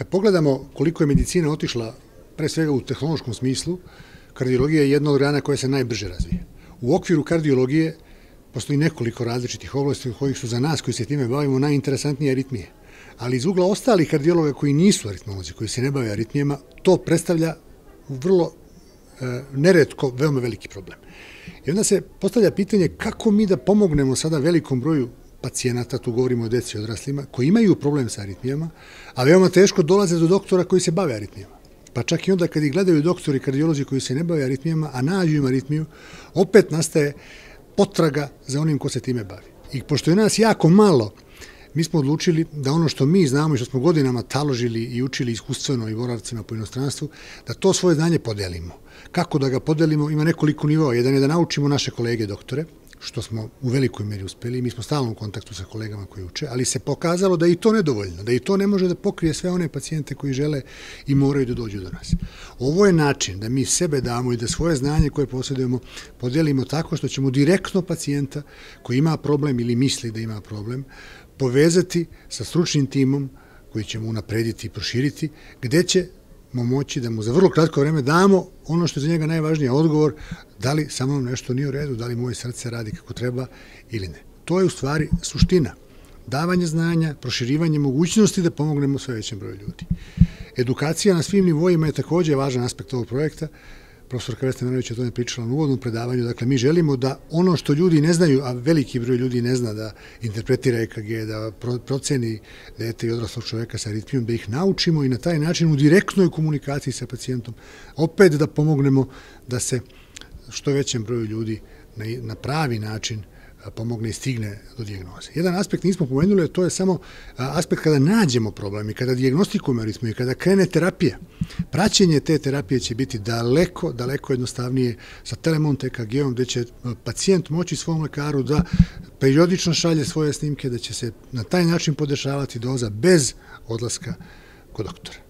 Kad pogledamo koliko je medicina otišla, pre svega u tehnološkom smislu, kardiologija je jedna od rana koja se najbrže razvije. U okviru kardiologije postoji nekoliko različitih oblasti u kojih su za nas koji se time bavimo najinteresantnije aritmije. Ali iz ugla ostalih kardiologa koji nisu aritmolozi, koji se ne bave aritmijama, to predstavlja vrlo e, neretko veoma veliki problem. I onda se postavlja pitanje kako mi da pomognemo sada velikom broju pacijenata, tu govorimo o deci i odraslima, koji imaju problem sa aritmijama, a veoma teško dolaze do doktora koji se bave aritmijama. Pa čak i onda kad ih gledaju doktori i kardiolozi koji se ne bave aritmijama, a nađu im aritmiju, opet nastaje potraga za onim ko se time bavi. I pošto je nas jako malo, mi smo odlučili da ono što mi znamo i što smo godinama taložili i učili iskustveno i boravcima po inostranstvu, da to svoje znanje podelimo. Kako da ga podelimo? Ima nekoliko nivoa. Jedan je da naučimo naše kolege doktore, što smo u velikoj meri uspeli. Mi smo stalno u kontaktu sa kolegama koji uče, ali se pokazalo da i to nedovoljno, da i to ne može da pokrije sve one pacijente koji žele i moraju da dođu do nas. Ovo je način da mi sebe damo i da svoje znanje koje posjedujemo podelimo tako što ćemo direktno pacijenta koji ima problem ili misli da ima problem povezati sa stručnim timom koji ćemo unaprediti i proširiti, gde će ćemo moći da mu za vrlo kratko vreme damo ono što je za njega najvažnije odgovor, da li sa mnom nešto nije u redu, da li moje srce radi kako treba ili ne. To je u stvari suština. Davanje znanja, proširivanje mogućnosti da pomognemo sve većem broju ljudi. Edukacija na svim nivoima je također važan aspekt ovog projekta profesor Vesna Ivanović je o tome pričala u uvodnom predavanju, dakle, mi želimo da ono što ljudi ne znaju, a veliki broj ljudi ne zna da interpretira EKG, da proceni dete i odraslog čoveka sa aritmijom, da ih naučimo i na taj način u direktnoj komunikaciji sa pacijentom opet da pomognemo da se što većem broju ljudi na pravi način pomogne i stigne do dijagnoze. Jedan aspekt nismo pomenuli, to je samo aspekt kada nađemo problem i kada diagnostikujemo aritmiju i kada krene terapija. Praćenje te terapije će biti daleko, daleko jednostavnije sa telemont EKG-om gdje će pacijent moći svom lekaru da periodično šalje svoje snimke, da će se na taj način podešavati doza bez odlaska kod doktora.